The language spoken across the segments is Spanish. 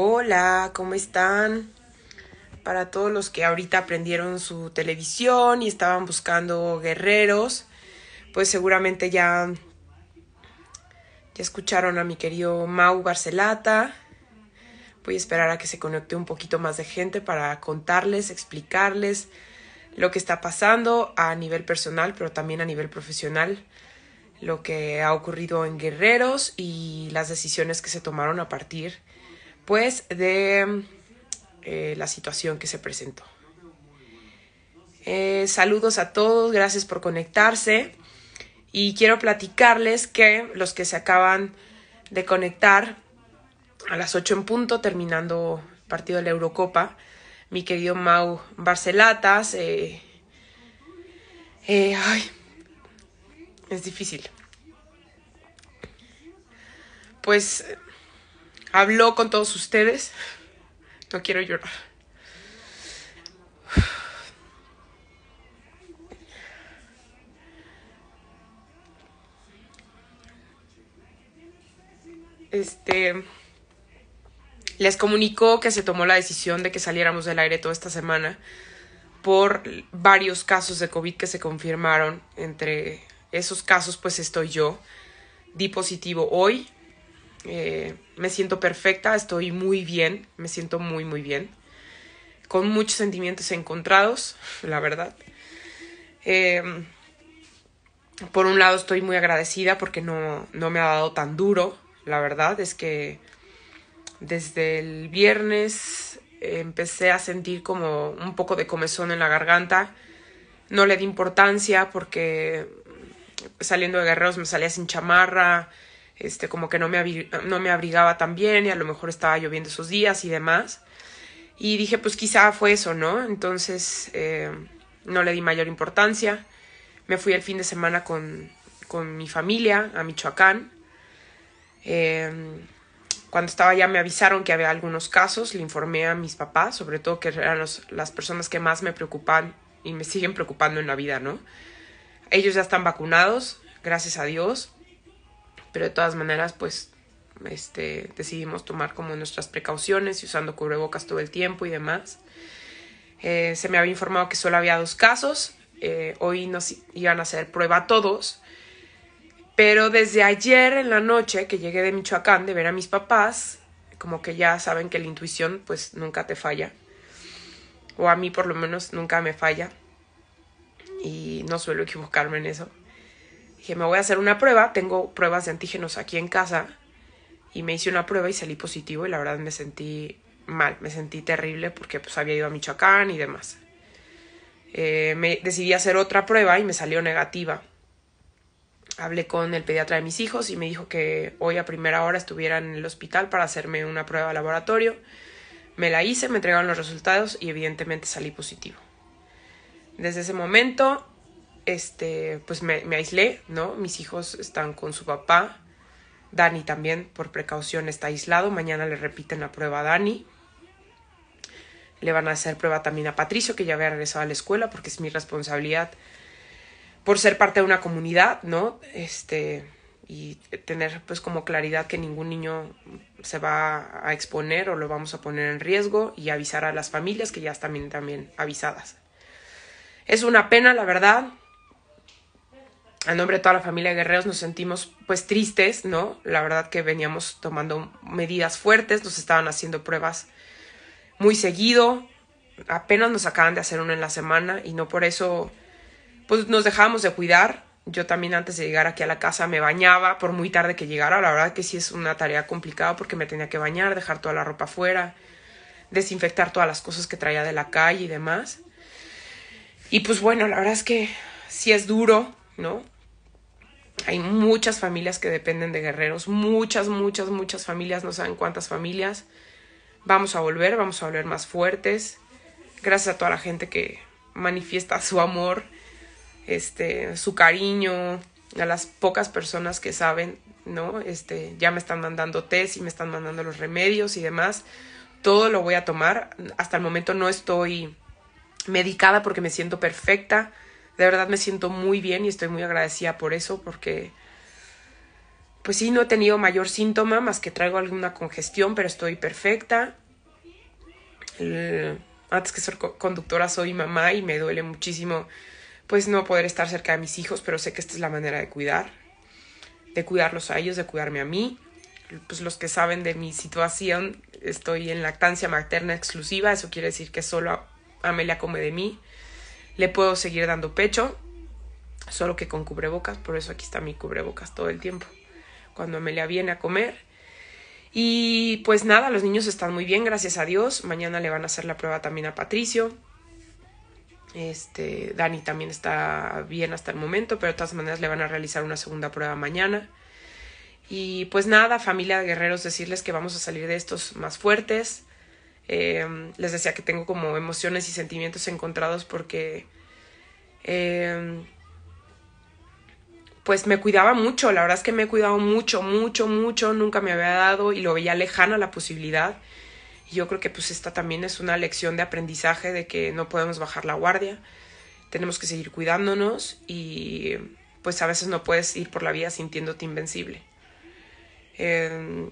Hola, ¿cómo están? Para todos los que ahorita aprendieron su televisión y estaban buscando guerreros, pues seguramente ya, ya escucharon a mi querido Mau Barcelata. Voy a esperar a que se conecte un poquito más de gente para contarles, explicarles lo que está pasando a nivel personal, pero también a nivel profesional, lo que ha ocurrido en Guerreros y las decisiones que se tomaron a partir de pues de eh, la situación que se presentó. Eh, saludos a todos, gracias por conectarse y quiero platicarles que los que se acaban de conectar a las 8 en punto, terminando el partido de la Eurocopa, mi querido Mau Barcelatas, eh, es difícil. Pues habló con todos ustedes. No quiero llorar. Este les comunicó que se tomó la decisión de que saliéramos del aire toda esta semana por varios casos de COVID que se confirmaron. Entre esos casos, pues estoy yo. Di positivo hoy, eh, me siento perfecta, estoy muy bien, me siento muy, muy bien. Con muchos sentimientos encontrados, la verdad. Eh, por un lado estoy muy agradecida porque no, no me ha dado tan duro, la verdad es que desde el viernes empecé a sentir como un poco de comezón en la garganta. No le di importancia porque saliendo de guerreros me salía sin chamarra, este, como que no me, no me abrigaba tan bien y a lo mejor estaba lloviendo esos días y demás. Y dije, pues quizá fue eso, ¿no? Entonces eh, no le di mayor importancia. Me fui el fin de semana con, con mi familia a Michoacán. Em, cuando estaba allá me avisaron que había algunos casos, le informé a mis papás, sobre todo que eran las personas que más me preocupan y me siguen preocupando en la vida, ¿no? Ellos ya están vacunados, gracias a Dios pero de todas maneras pues este, decidimos tomar como nuestras precauciones y usando cubrebocas todo el tiempo y demás. Eh, se me había informado que solo había dos casos, eh, hoy nos iban a hacer prueba a todos, pero desde ayer en la noche que llegué de Michoacán de ver a mis papás, como que ya saben que la intuición pues nunca te falla, o a mí por lo menos nunca me falla, y no suelo equivocarme en eso. Dije, me voy a hacer una prueba, tengo pruebas de antígenos aquí en casa y me hice una prueba y salí positivo y la verdad me sentí mal, me sentí terrible porque pues había ido a Michoacán y demás. Eh, me decidí hacer otra prueba y me salió negativa. Hablé con el pediatra de mis hijos y me dijo que hoy a primera hora estuviera en el hospital para hacerme una prueba de laboratorio. Me la hice, me entregaron los resultados y evidentemente salí positivo. Desde ese momento este, pues me, aislé, ¿no? Mis hijos están con su papá. Dani también, por precaución, está aislado. Mañana le repiten la prueba a Dani. Le van a hacer prueba también a Patricio, que ya había regresado a la escuela, porque es mi responsabilidad por ser parte de una comunidad, ¿no? Este, y tener pues como claridad que ningún niño se va a exponer o lo vamos a poner en riesgo y avisar a las familias que ya están también, también avisadas. Es una pena, la verdad a nombre de toda la familia de Guerreros nos sentimos pues tristes, ¿no? La verdad que veníamos tomando medidas fuertes, nos estaban haciendo pruebas muy seguido, apenas nos acaban de hacer una en la semana y no por eso pues nos dejábamos de cuidar. Yo también antes de llegar aquí a la casa me bañaba por muy tarde que llegara, la verdad que sí es una tarea complicada porque me tenía que bañar, dejar toda la ropa fuera desinfectar todas las cosas que traía de la calle y demás. Y pues bueno, la verdad es que sí es duro ¿no? Hay muchas familias que dependen de guerreros, muchas, muchas, muchas familias, no saben cuántas familias. Vamos a volver, vamos a volver más fuertes. Gracias a toda la gente que manifiesta su amor, este, su cariño, a las pocas personas que saben, ¿no? Este, ya me están mandando test y me están mandando los remedios y demás. Todo lo voy a tomar. Hasta el momento no estoy medicada porque me siento perfecta de verdad me siento muy bien y estoy muy agradecida por eso porque pues sí, no he tenido mayor síntoma más que traigo alguna congestión, pero estoy perfecta. Eh, antes que ser conductora soy mamá y me duele muchísimo pues no poder estar cerca de mis hijos, pero sé que esta es la manera de cuidar, de cuidarlos a ellos, de cuidarme a mí. Pues los que saben de mi situación, estoy en lactancia materna exclusiva, eso quiere decir que solo Amelia come de mí. Le puedo seguir dando pecho, solo que con cubrebocas, por eso aquí está mi cubrebocas todo el tiempo, cuando me le viene a comer. Y pues nada, los niños están muy bien, gracias a Dios. Mañana le van a hacer la prueba también a Patricio. Este, Dani también está bien hasta el momento, pero de todas maneras le van a realizar una segunda prueba mañana. Y pues nada, familia de guerreros, decirles que vamos a salir de estos más fuertes, Em, les decía que tengo como emociones y sentimientos encontrados porque em, pues me cuidaba mucho, la verdad es que me he cuidado mucho, mucho, mucho, nunca me había dado y lo veía lejana la posibilidad. Y yo creo que pues esta también es una lección de aprendizaje de que no podemos bajar la guardia, tenemos que seguir cuidándonos y pues a veces no puedes ir por la vida sintiéndote invencible. Em,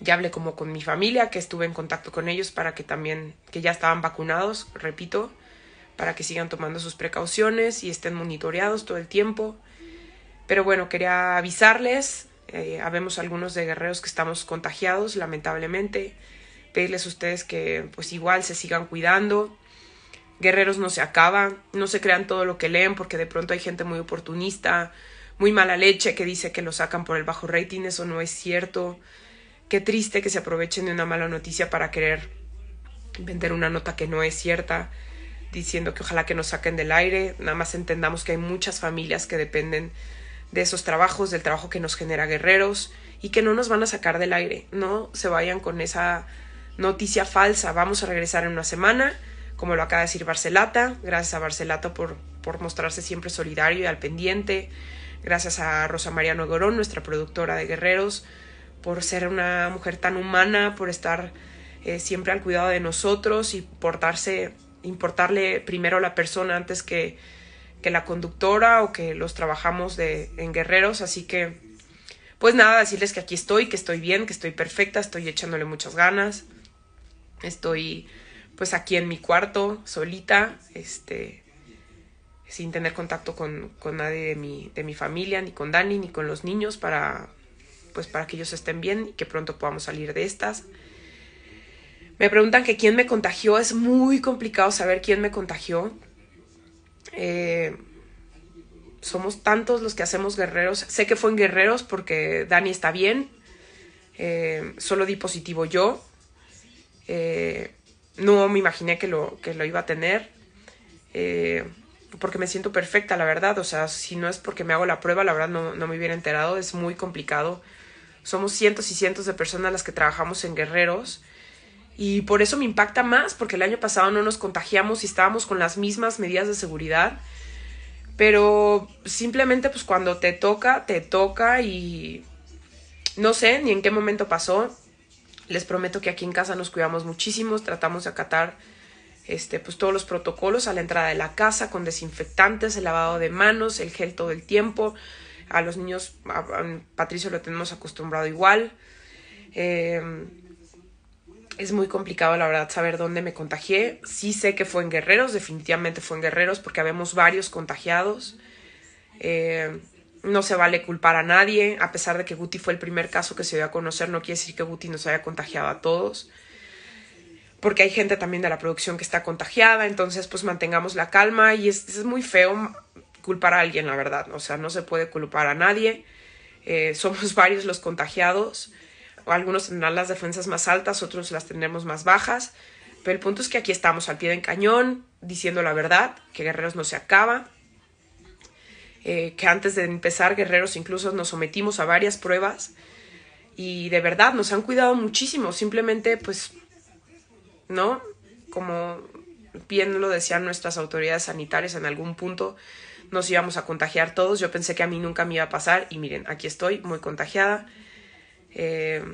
ya hablé como con mi familia, que estuve en contacto con ellos para que también, que ya estaban vacunados, repito, para que sigan tomando sus precauciones y estén monitoreados todo el tiempo. Pero bueno, quería avisarles, eh, habemos algunos de guerreros que estamos contagiados, lamentablemente, pedirles a ustedes que pues igual se sigan cuidando. Guerreros no se acaban, no se crean todo lo que leen porque de pronto hay gente muy oportunista, muy mala leche que dice que lo sacan por el bajo rating, eso no es cierto. Qué triste que se aprovechen de una mala noticia para querer vender una nota que no es cierta, diciendo que ojalá que nos saquen del aire. Nada más entendamos que hay muchas familias que dependen de esos trabajos, del trabajo que nos genera guerreros y que no nos van a sacar del aire. No se vayan con esa noticia falsa. Vamos a regresar en una semana, como lo acaba de decir Barcelata. Gracias a Barcelata por, por mostrarse siempre solidario y al pendiente. Gracias a Rosa María Nogorón, nuestra productora de guerreros por ser una mujer tan humana, por estar eh, siempre al cuidado de nosotros y portarse, importarle primero a la persona antes que, la conductora o que los trabajamos en guerreros. Así que, pues nada, decirles que aquí estoy, que estoy bien, que estoy perfecta, estoy echándole muchas ganas, estoy pues aquí en mi cuarto, solita, este, sin tener contacto con, nadie de mi, de mi familia, ni con Dani, ni con los niños, para pues para que ellos estén bien y que pronto podamos salir de estas. Me preguntan que quién me contagió. Es muy complicado saber quién me contagió. Eh, somos tantos los que hacemos guerreros. Sé que fue en guerreros porque Dani está bien. Eh, solo di positivo yo. Eh, no me imaginé que lo, que lo iba a tener. porque me siento perfecta, la verdad. O sea, si no es porque me hago la prueba, la verdad no, no me hubiera enterado. Es muy complicado somos cientos y cientos de personas las que trabajamos en Guerreros. Y por eso me impacta más, porque el año pasado no nos contagiamos y estábamos con las mismas medidas de seguridad. Pero simplemente pues cuando te toca, te toca y no sé ni en qué momento pasó. Les prometo que aquí en casa nos cuidamos muchísimo, tratamos de acatar este, pues, todos los protocolos a la entrada de la casa con desinfectantes, el lavado de manos, el gel todo el tiempo a los niños, a, Patricio lo tenemos acostumbrado igual. Em, es muy complicado, la verdad, saber dónde me contagié. Sí sé que fue en Guerreros, definitivamente fue en Guerreros, porque habemos varios contagiados. Em, no se vale culpar a nadie, a pesar de que Guti fue el primer caso que se dio a conocer, no quiere decir que Guti nos haya contagiado a todos. Porque hay gente también de la producción que está contagiada, entonces pues mantengamos la calma y es muy feo culpar a alguien, la verdad. O sea, no se puede culpar a nadie. Eh, somos varios los contagiados. Algunos tendrán las defensas más altas, otros las tendremos más bajas. Pero el punto es que aquí estamos al pie del cañón, diciendo la verdad, que Guerreros no se acaba. Eh, que antes de empezar Guerreros incluso nos sometimos a varias pruebas. Y de verdad nos han cuidado muchísimo. Simplemente, pues, ¿no? Como bien lo decían nuestras autoridades sanitarias en algún punto, nos íbamos a contagiar todos. Yo pensé que a mí nunca me iba a pasar y miren, aquí estoy muy contagiada. Eh,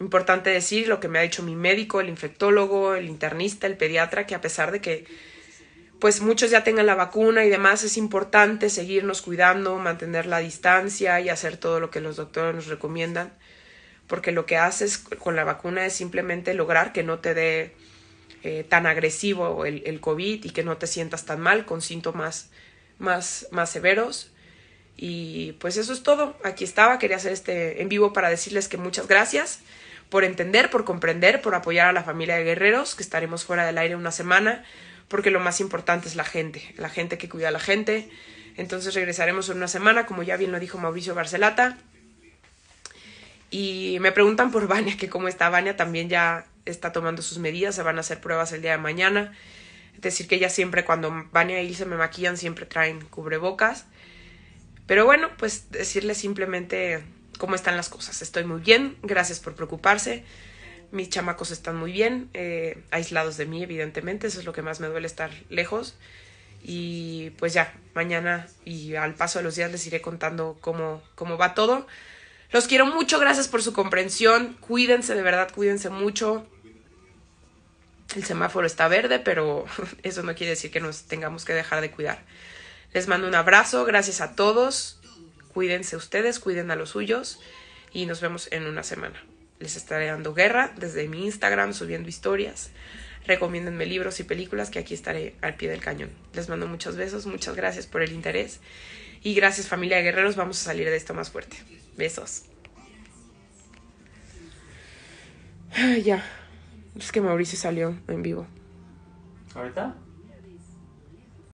importante decir lo que me ha dicho mi médico, el infectólogo, el internista, el pediatra, que a pesar de que pues muchos ya tengan la vacuna y demás, es importante seguirnos cuidando, mantener la distancia y hacer todo lo que los doctores nos recomiendan, porque lo que haces con la vacuna es simplemente lograr que no te dé eh, tan agresivo el, el COVID y que no te sientas tan mal con síntomas más, severos. Y pues eso es todo. Aquí estaba, quería hacer este en vivo para decirles que muchas gracias por entender, por comprender, por apoyar a la familia de guerreros, que estaremos fuera del aire una semana, porque lo más importante es la gente, la gente que cuida a la gente. Entonces regresaremos en una semana, como ya bien lo dijo Mauricio Barcelata. Y me preguntan por Vania, que cómo está Vania, también ya está tomando sus medidas, se van a hacer pruebas el día de mañana decir, que ya siempre cuando van a irse, me maquillan siempre traen cubrebocas. Pero bueno, pues decirles simplemente cómo están las cosas. Estoy muy bien, gracias por preocuparse. Mis chamacos están muy bien, eh, aislados de mí, evidentemente. Eso es lo que más me duele estar lejos. Y pues ya, mañana y al paso de los días les iré contando cómo, cómo va todo. Los quiero mucho, gracias por su comprensión. Cuídense, de verdad, cuídense mucho. El semáforo está verde, pero eso no quiere decir que nos tengamos que dejar de cuidar. Les mando un abrazo, gracias a todos. Cuídense ustedes, cuiden a los suyos y nos vemos en una semana. Les estaré dando guerra desde mi Instagram, subiendo historias. Recomiéndenme libros y películas que aquí estaré al pie del cañón. Les mando muchos besos, muchas gracias por el interés y gracias familia de guerreros, vamos a salir de esto más fuerte. Besos. Ya. Es que Mauricio salió en vivo. ¿Ahorita?